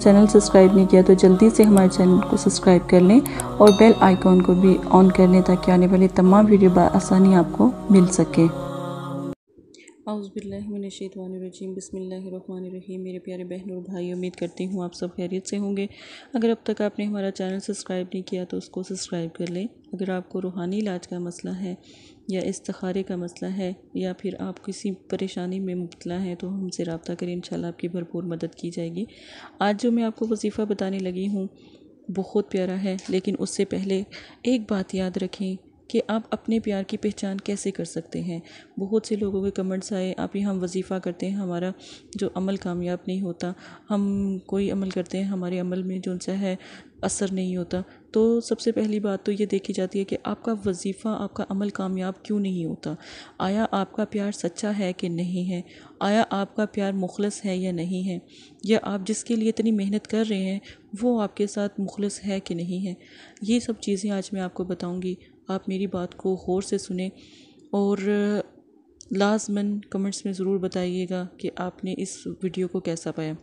channel subscribe नहीं किया तो जल्दी से हमारे चैनल को सब्सक्राइब कर लें और बेल आइकॉन को भी ऑन कर लें ताकि आने वाली तमाम वीडियो आसानी आपको मिल सके अउज़बिल्लिमिनशैतवानरजीम बसमीम मेरे प्यारे बहन और भाई उम्मीद करती हूँ आप सब खैरियत से होंगे अगर अब तक आपने हमारा चैनल सब्सक्राइब नहीं किया तो उसको सब्सक्राइब कर लें अगर आपको रूहानी इलाज का मसला है या इस्तारे का मसला है या फिर आप किसी परेशानी में मुबतला हैं तो हमसे रबता करें इन आपकी भरपूर मदद की जाएगी आज जो मैं आपको वजीफ़ा बताने लगी हूँ बहुत प्यारा है लेकिन उससे पहले एक बात याद रखें कि आप अपने प्यार की पहचान कैसे कर सकते हैं बहुत से लोगों के कमेंट्स आए आप ही हम वजीफ़ा करते हैं हमारा जो अमल कामयाब नहीं होता हम कोई अमल करते हैं हमारे अमल में जो सा है असर नहीं होता तो सबसे पहली बात तो ये देखी जाती है कि आपका वजीफ़ा आपका अमल कामयाब क्यों नहीं होता आया आपका प्यार सच्चा है कि नहीं है आया आपका प्यार मुखलस है या नहीं है या आप जिसके लिए इतनी मेहनत कर रहे हैं वो आपके साथ मुखलस है कि नहीं है ये सब चीज़ें आज मैं आपको बताऊँगी आप मेरी बात को गौर से सुने और लाज़मन कमेंट्स में ज़रूर बताइएगा कि आपने इस वीडियो को कैसा पाया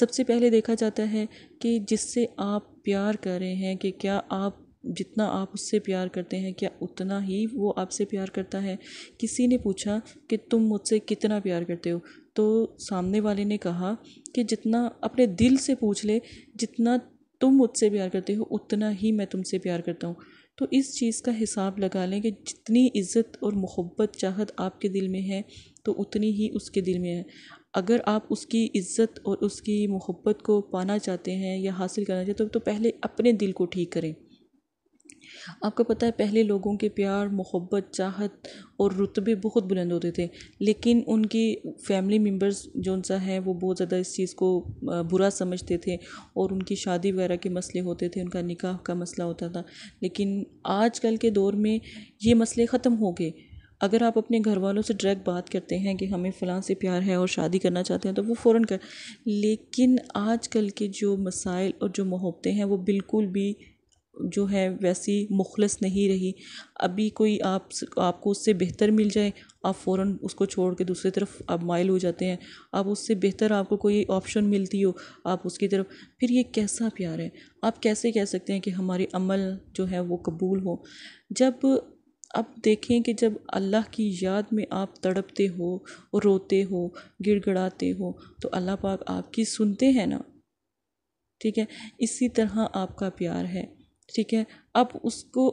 सबसे पहले देखा जाता है कि जिससे आप प्यार कर रहे हैं कि क्या आप जितना आप उससे प्यार करते हैं क्या उतना ही वो आपसे प्यार करता है किसी ने पूछा कि तुम मुझसे कितना प्यार करते हो तो सामने वाले ने कहा कि जितना अपने दिल से पूछ ले जितना तुम मुझसे प्यार करते हो उतना ही मैं तुमसे प्यार करता हूँ तो इस चीज़ का हिसाब लगा लें कि जितनी इज़्ज़त और मोहब्बत चाहत आपके दिल में है तो उतनी ही उसके दिल में है अगर आप उसकी इज़्ज़त और उसकी मोहब्बत को पाना चाहते हैं या हासिल करना चाहते हो तो, तो पहले अपने दिल को ठीक करें आपको पता है पहले लोगों के प्यार मोहब्बत चाहत और रुतबे बहुत बुलंद होते थे लेकिन उनकी फैमिली मेम्बर्स जो उनसा है वो बहुत ज़्यादा इस चीज़ को बुरा समझते थे और उनकी शादी वगैरह के मसले होते थे उनका निकाह का मसला होता था लेकिन आजकल के दौर में ये मसले ख़त्म हो गए अगर आप अपने घर वालों से डायरेक्ट बात करते हैं कि हमें फ़लाँ से प्यार है और शादी करना चाहते हैं तो वो फ़ौर कर लेकिन आजकल के जो मसाइल और जो मोहब्बतें हैं वो बिल्कुल भी जो है वैसी मुख़लस नहीं रही अभी कोई आप आपको उससे बेहतर मिल जाए आप फ़ौरन उसको छोड़ के दूसरी तरफ आप माइल हो जाते हैं अब उससे बेहतर आपको कोई ऑप्शन मिलती हो आप उसकी तरफ फिर ये कैसा प्यार है आप कैसे कह सकते हैं कि हमारे अमल जो है वो कबूल हो जब अब देखें कि जब अल्लाह की याद में आप तड़पते हो रोते हो गिड़गड़ाते हो तो अल्लाह पाक आपकी सुनते हैं ना ठीक है इसी तरह आपका प्यार है ठीक है आप उसको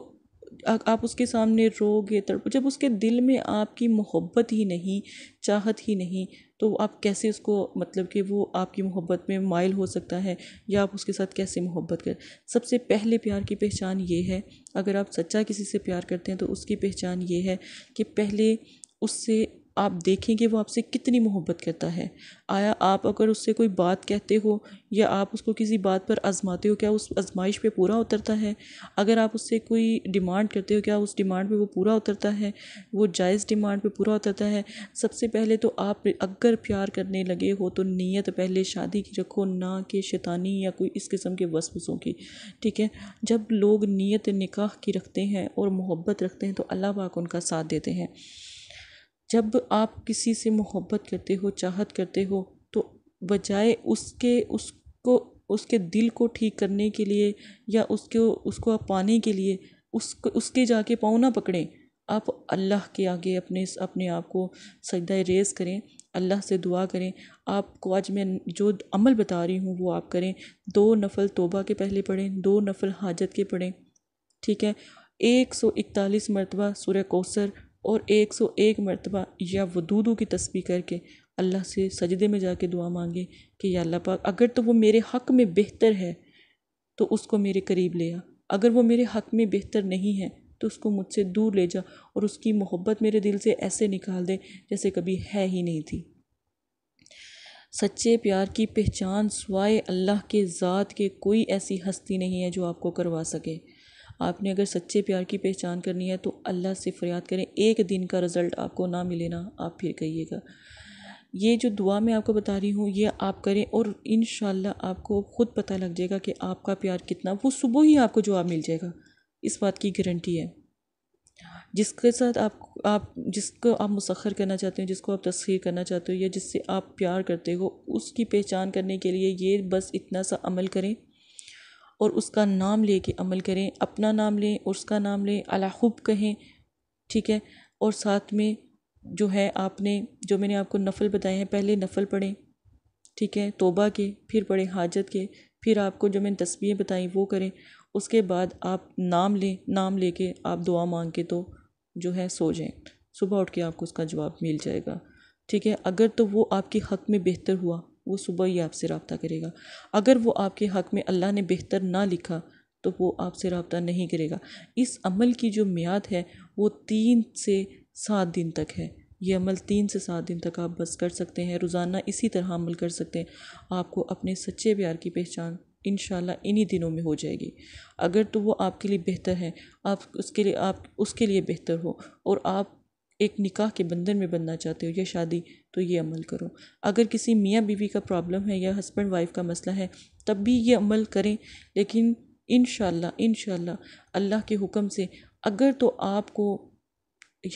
आप उसके सामने रोगे तड़प जब उसके दिल में आपकी मोहब्बत ही नहीं चाहत ही नहीं तो आप कैसे उसको मतलब कि वो आपकी मोहब्बत में माइल हो सकता है या आप उसके साथ कैसे मोहब्बत करें सबसे पहले प्यार की पहचान ये है अगर आप सच्चा किसी से प्यार करते हैं तो उसकी पहचान ये है कि पहले उससे आप देखेंगे वो आपसे कितनी मोहब्बत करता है आया आप अगर उससे कोई बात कहते हो या आप उसको किसी बात पर आजमाते हो क्या उस आजमाइश पे पूरा उतरता है अगर आप उससे कोई डिमांड करते हो क्या उस डिमांड पे वो पूरा उतरता है वो जायज़ डिमांड पे पूरा उतरता है सबसे पहले तो आप अगर प्यार करने लगे हो तो नीयत पहले शादी की रखो ना कि शैतानी या कोई इस किस्म के वसवसों की ठीक है जब लोग नीयत निकाह की रखते हैं और मोहब्बत रखते हैं तो अल्लाह पाक उनका साथ देते हैं जब आप किसी से मोहब्बत करते हो चाहत करते हो तो बजाय उसके उसको उसके दिल को ठीक करने के लिए या उसको उसको आप पाने के लिए उसको उसके जाके पाँव ना पकड़ें आप अल्लाह के आगे अपने अपने आप को सजदा रेज करें अल्लाह से दुआ करें आपको आज मैं जो अमल बता रही हूँ वो आप करें दो नफल तोबा के पहले पढ़ें दो नफल हाजत के पढ़ें ठीक है एक सौ इकतालीस मरतबा सूर्य कोसर और एक सौ एक मरतबा या वदूदू की तस्वीर करके अल्लाह से सजदे में जाके दुआ मांगे कि या अल्लाह पाक अगर तो वो मेरे हक़ में बेहतर है तो उसको मेरे करीब ले आ अगर वो मेरे हक़ में बेहतर नहीं है तो उसको मुझसे दूर ले जा और उसकी मोहब्बत मेरे दिल से ऐसे निकाल दे जैसे कभी है ही नहीं थी सच्चे प्यार की पहचान स्वाए अल्लाह के ज़ात के कोई ऐसी हस्ती नहीं है जो आपको करवा सके आपने अगर सच्चे प्यार की पहचान करनी है तो अल्लाह से फरियाद करें एक दिन का रिज़ल्ट आपको ना मिले ना आप फिर कहिएगा ये जो दुआ मैं आपको बता रही हूँ ये आप करें और इन आपको ख़ुद पता लग जाएगा कि आपका प्यार कितना वो सुबह ही आपको जवाब मिल जाएगा इस बात की गारंटी है जिसके साथ आप आप जिसको आप मुसखर करना चाहते हो जिसको आप तस्खीर करना चाहते हो या जिससे आप प्यार करते हो उसकी पहचान करने के लिए ये बस इतना सा अमल करें और उसका नाम ले के अमल करें अपना नाम लें और उसका नाम लें अला खूब कहें ठीक है और साथ में जो है आपने जो मैंने आपको नफल बताए हैं पहले नफल पढ़ें ठीक है तोबा के फिर पढ़ें हाजत के फिर आपको जो मैंने तस्वीरें बताई वो करें उसके बाद आप नाम लें नाम लेके आप दुआ मांग के तो जो है सो जाएं सुबह उठ के आपको उसका जवाब मिल जाएगा ठीक है अगर तो वो आपके हक में बेहतर हुआ वो सुबह ही आपसे रबता करेगा अगर वो आपके हक़ में अल्लाह ने बेहतर ना लिखा तो वो आपसे रबता नहीं करेगा इस अमल की जो मियाद है वो तीन से सात दिन तक है ये अमल तीन से सात दिन तक आप बस कर सकते हैं रोज़ाना इसी तरह अमल कर सकते हैं आपको अपने सच्चे प्यार की पहचान इन इन्हीं दिनों में हो जाएगी अगर तो वो आपके लिए बेहतर है आप उसके लिए आप उसके लिए बेहतर हो और आप एक निकाह के बंधन में बनना चाहते हो या शादी तो ये अमल करो अगर किसी मियाँ बीवी का प्रॉब्लम है या हस्बैंड वाइफ का मसला है तब भी ये अमल करें लेकिन इन इन अल्लाह के हुक्म से अगर तो आपको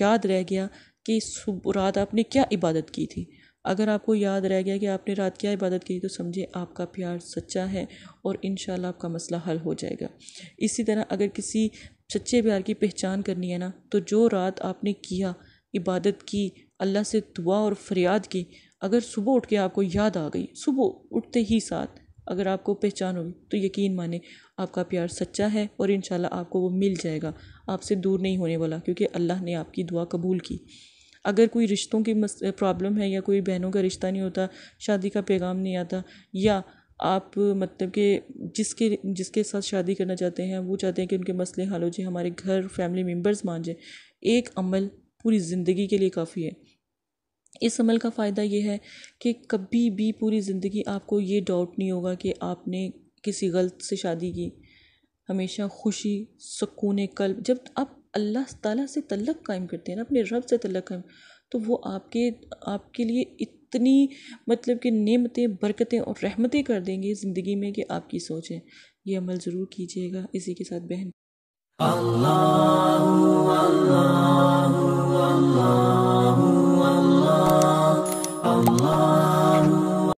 याद रह गया कि सुबह रात आपने क्या इबादत की थी अगर आपको याद रह गया कि आपने रात क्या इबादत की तो समझे आपका प्यार सच्चा है और इन आपका मसला हल हो जाएगा इसी तरह अगर किसी सच्चे प्यार की पहचान करनी है ना तो जो रात आपने किया इबादत की अल्लाह से दुआ और फरियाद की अगर सुबह उठ के आपको याद आ गई सुबह उठते ही साथ अगर आपको पहचान होगी तो यकीन माने आपका प्यार सच्चा है और इन आपको वो मिल जाएगा आपसे दूर नहीं होने वाला क्योंकि अल्लाह ने आपकी दुआ कबूल की अगर कोई रिश्तों की प्रॉब्लम है या कोई बहनों का रिश्ता नहीं होता शादी का पैगाम नहीं आता या आप मतलब कि जिसके जिसके साथ शादी करना चाहते हैं वो चाहते हैं कि उनके मसले हाल हो जाए हमारे घर फैमिली मेम्बर्स मान जाए एक अमल पूरी ज़िंदगी के लिए काफ़ी है इस अमल का फ़ायदा यह है कि कभी भी पूरी ज़िंदगी आपको ये डाउट नहीं होगा कि आपने किसी गलत से शादी की हमेशा खुशी सुकून कल्ब जब आप अल्लाह ताला से तलक कायम करते हैं ना अपने रब से तलक कायम तो वो आपके आपके लिए इतनी मतलब कि नेमतें बरकतें और रहमतें कर देंगे ज़िंदगी में कि आपकी सोच है ये अमल ज़रूर कीजिएगा इसी के साथ बहन अल्लाह अल्लाह Allah